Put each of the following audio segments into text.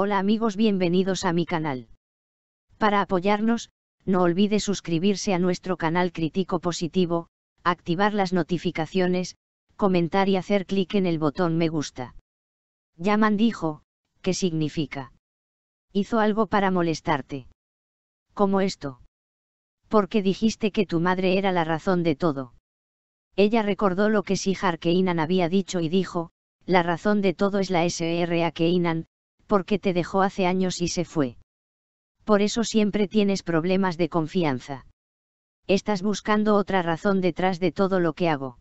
Hola amigos bienvenidos a mi canal. Para apoyarnos, no olvide suscribirse a nuestro canal Crítico Positivo, activar las notificaciones, comentar y hacer clic en el botón me gusta. Yaman dijo, ¿qué significa? Hizo algo para molestarte. Como esto. Porque dijiste que tu madre era la razón de todo. Ella recordó lo que Sihar Keinan había dicho y dijo, la razón de todo es la S.R.A. Keinan, porque te dejó hace años y se fue. Por eso siempre tienes problemas de confianza. Estás buscando otra razón detrás de todo lo que hago.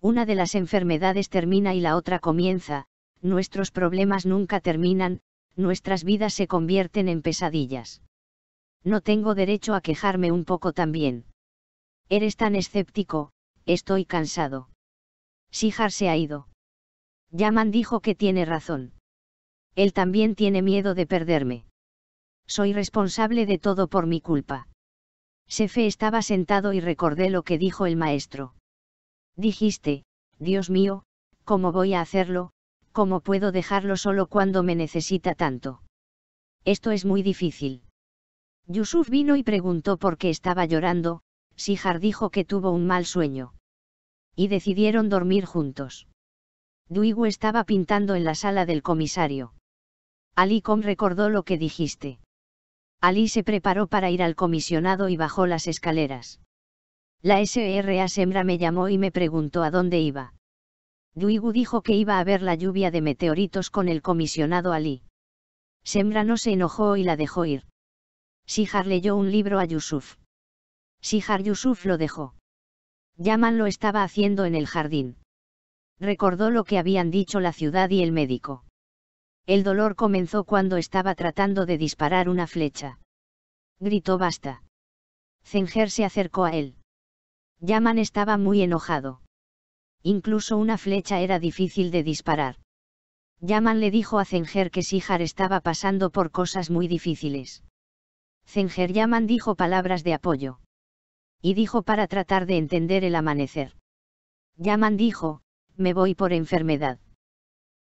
Una de las enfermedades termina y la otra comienza, nuestros problemas nunca terminan, nuestras vidas se convierten en pesadillas. No tengo derecho a quejarme un poco también. Eres tan escéptico, estoy cansado. Sijar se ha ido. Yaman dijo que tiene razón él también tiene miedo de perderme. Soy responsable de todo por mi culpa. Sefe estaba sentado y recordé lo que dijo el maestro. Dijiste, Dios mío, ¿cómo voy a hacerlo? ¿Cómo puedo dejarlo solo cuando me necesita tanto? Esto es muy difícil. Yusuf vino y preguntó por qué estaba llorando, Sijar dijo que tuvo un mal sueño. Y decidieron dormir juntos. Duigu estaba pintando en la sala del comisario. Com recordó lo que dijiste. Ali se preparó para ir al comisionado y bajó las escaleras. La SRA Sembra me llamó y me preguntó a dónde iba. Duigu dijo que iba a ver la lluvia de meteoritos con el comisionado Ali. Sembra no se enojó y la dejó ir. Sihar leyó un libro a Yusuf. Sijar Yusuf lo dejó. Yaman lo estaba haciendo en el jardín. Recordó lo que habían dicho la ciudad y el médico. El dolor comenzó cuando estaba tratando de disparar una flecha. Gritó basta. Zenger se acercó a él. Yaman estaba muy enojado. Incluso una flecha era difícil de disparar. Yaman le dijo a Zenger que Sihar estaba pasando por cosas muy difíciles. Zenger Yaman dijo palabras de apoyo. Y dijo para tratar de entender el amanecer. Yaman dijo, me voy por enfermedad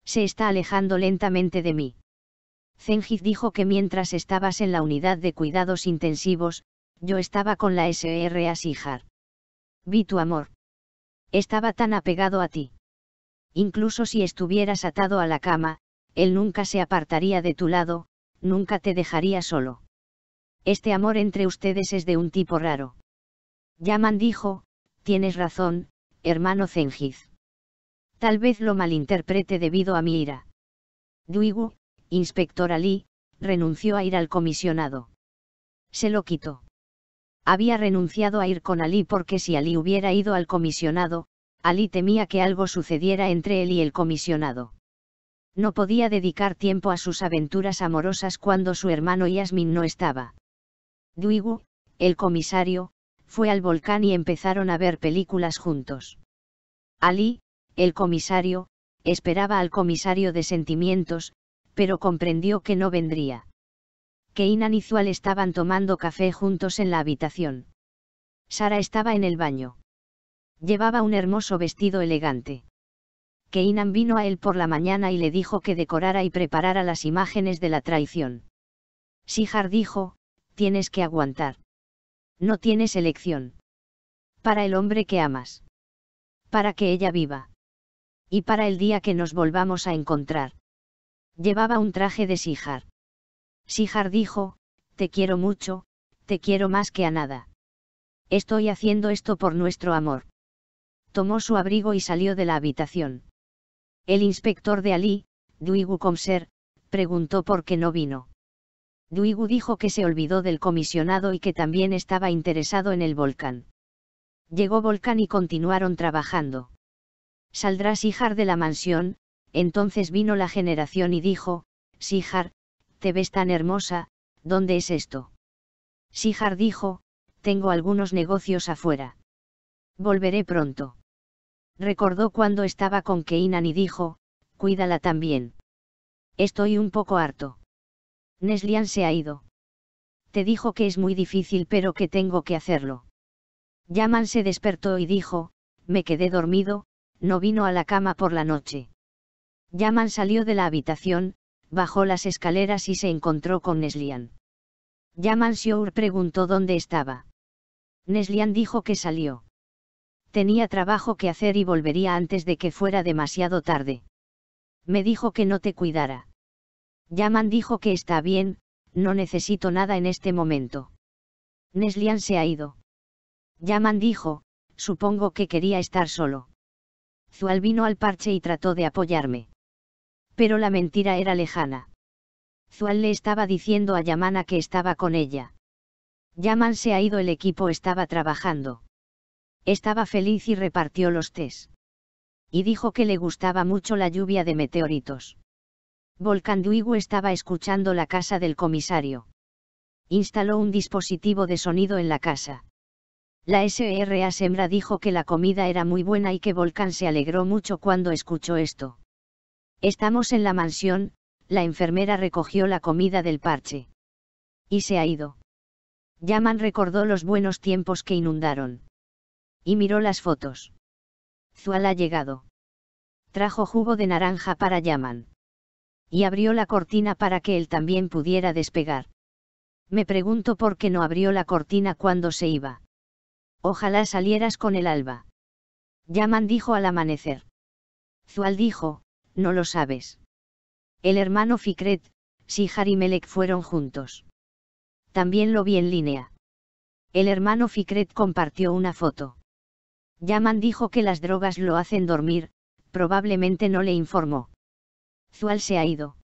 se está alejando lentamente de mí. Cengiz dijo que mientras estabas en la unidad de cuidados intensivos, yo estaba con la S.R. Sijar. Vi tu amor. Estaba tan apegado a ti. Incluso si estuvieras atado a la cama, él nunca se apartaría de tu lado, nunca te dejaría solo. Este amor entre ustedes es de un tipo raro. Yaman dijo, tienes razón, hermano Cengiz. Tal vez lo malinterprete debido a mi ira. Duigu, inspector Ali, renunció a ir al comisionado. Se lo quitó. Había renunciado a ir con Ali porque si Ali hubiera ido al comisionado, Ali temía que algo sucediera entre él y el comisionado. No podía dedicar tiempo a sus aventuras amorosas cuando su hermano Yasmin no estaba. Duigu, el comisario, fue al volcán y empezaron a ver películas juntos. Ali, el comisario, esperaba al comisario de sentimientos, pero comprendió que no vendría. Keinan y Zual estaban tomando café juntos en la habitación. Sara estaba en el baño. Llevaba un hermoso vestido elegante. Keinan vino a él por la mañana y le dijo que decorara y preparara las imágenes de la traición. Sihar dijo, tienes que aguantar. No tienes elección. Para el hombre que amas. Para que ella viva y para el día que nos volvamos a encontrar. Llevaba un traje de Sijar. Sijar dijo, te quiero mucho, te quiero más que a nada. Estoy haciendo esto por nuestro amor. Tomó su abrigo y salió de la habitación. El inspector de Ali, Duigu Comser, preguntó por qué no vino. Duigu dijo que se olvidó del comisionado y que también estaba interesado en el volcán. Llegó Volcán y continuaron trabajando. Saldrá Sijar de la mansión, entonces vino la generación y dijo, Sijar, te ves tan hermosa, ¿dónde es esto? Sijar dijo, tengo algunos negocios afuera. Volveré pronto. Recordó cuando estaba con Keinan y dijo, cuídala también. Estoy un poco harto. Neslian se ha ido. Te dijo que es muy difícil pero que tengo que hacerlo. Yaman se despertó y dijo, me quedé dormido, no vino a la cama por la noche. Yaman salió de la habitación, bajó las escaleras y se encontró con Neslian. Yaman Siour preguntó dónde estaba. Neslian dijo que salió. Tenía trabajo que hacer y volvería antes de que fuera demasiado tarde. Me dijo que no te cuidara. Yaman dijo que está bien, no necesito nada en este momento. Neslian se ha ido. Yaman dijo, supongo que quería estar solo. Zual vino al parche y trató de apoyarme. Pero la mentira era lejana. Zual le estaba diciendo a Yamana que estaba con ella. Yaman se ha ido, el equipo estaba trabajando. Estaba feliz y repartió los tés. Y dijo que le gustaba mucho la lluvia de meteoritos. Volcanduigu estaba escuchando la casa del comisario. Instaló un dispositivo de sonido en la casa. La SRA Sembra dijo que la comida era muy buena y que Volcán se alegró mucho cuando escuchó esto. Estamos en la mansión, la enfermera recogió la comida del parche. Y se ha ido. Yaman recordó los buenos tiempos que inundaron. Y miró las fotos. Zual ha llegado. Trajo jugo de naranja para Yaman. Y abrió la cortina para que él también pudiera despegar. Me pregunto por qué no abrió la cortina cuando se iba. Ojalá salieras con el alba. Yaman dijo al amanecer. Zual dijo, no lo sabes. El hermano Fikret, si y Melek fueron juntos. También lo vi en línea. El hermano Fikret compartió una foto. Yaman dijo que las drogas lo hacen dormir, probablemente no le informó. Zual se ha ido.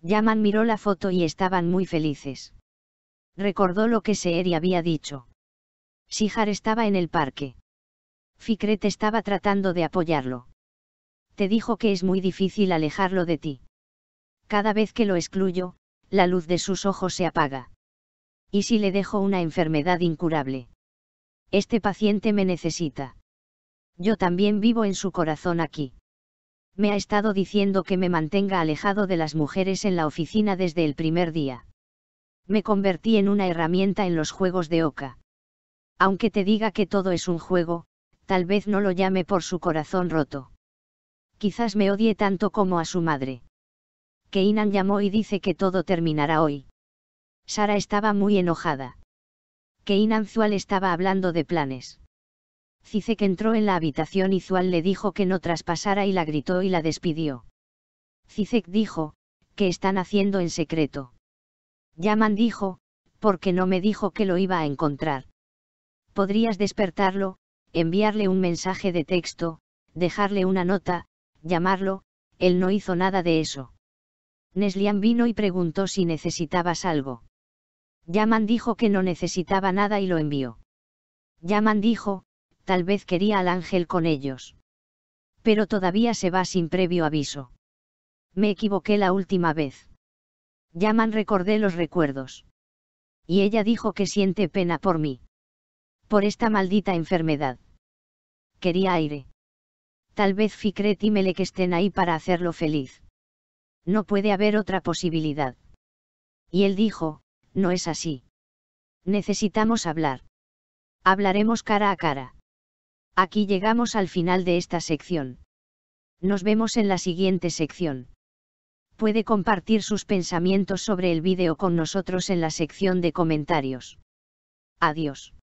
Yaman miró la foto y estaban muy felices. Recordó lo que Seeri había dicho. Sijar estaba en el parque. Fikret estaba tratando de apoyarlo. Te dijo que es muy difícil alejarlo de ti. Cada vez que lo excluyo, la luz de sus ojos se apaga. ¿Y si le dejo una enfermedad incurable? Este paciente me necesita. Yo también vivo en su corazón aquí. Me ha estado diciendo que me mantenga alejado de las mujeres en la oficina desde el primer día. Me convertí en una herramienta en los juegos de Oca aunque te diga que todo es un juego, tal vez no lo llame por su corazón roto. Quizás me odie tanto como a su madre. Keinan llamó y dice que todo terminará hoy. Sara estaba muy enojada. Keinan Zual estaba hablando de planes. Zizek entró en la habitación y Zual le dijo que no traspasara y la gritó y la despidió. Zizek dijo, que están haciendo en secreto? Yaman dijo, porque no me dijo que lo iba a encontrar. Podrías despertarlo, enviarle un mensaje de texto, dejarle una nota, llamarlo, él no hizo nada de eso. Neslian vino y preguntó si necesitabas algo. Yaman dijo que no necesitaba nada y lo envió. Yaman dijo, tal vez quería al ángel con ellos. Pero todavía se va sin previo aviso. Me equivoqué la última vez. Yaman recordé los recuerdos. Y ella dijo que siente pena por mí. Por esta maldita enfermedad. Quería aire. Tal vez Fikret y que estén ahí para hacerlo feliz. No puede haber otra posibilidad. Y él dijo, no es así. Necesitamos hablar. Hablaremos cara a cara. Aquí llegamos al final de esta sección. Nos vemos en la siguiente sección. Puede compartir sus pensamientos sobre el vídeo con nosotros en la sección de comentarios. Adiós.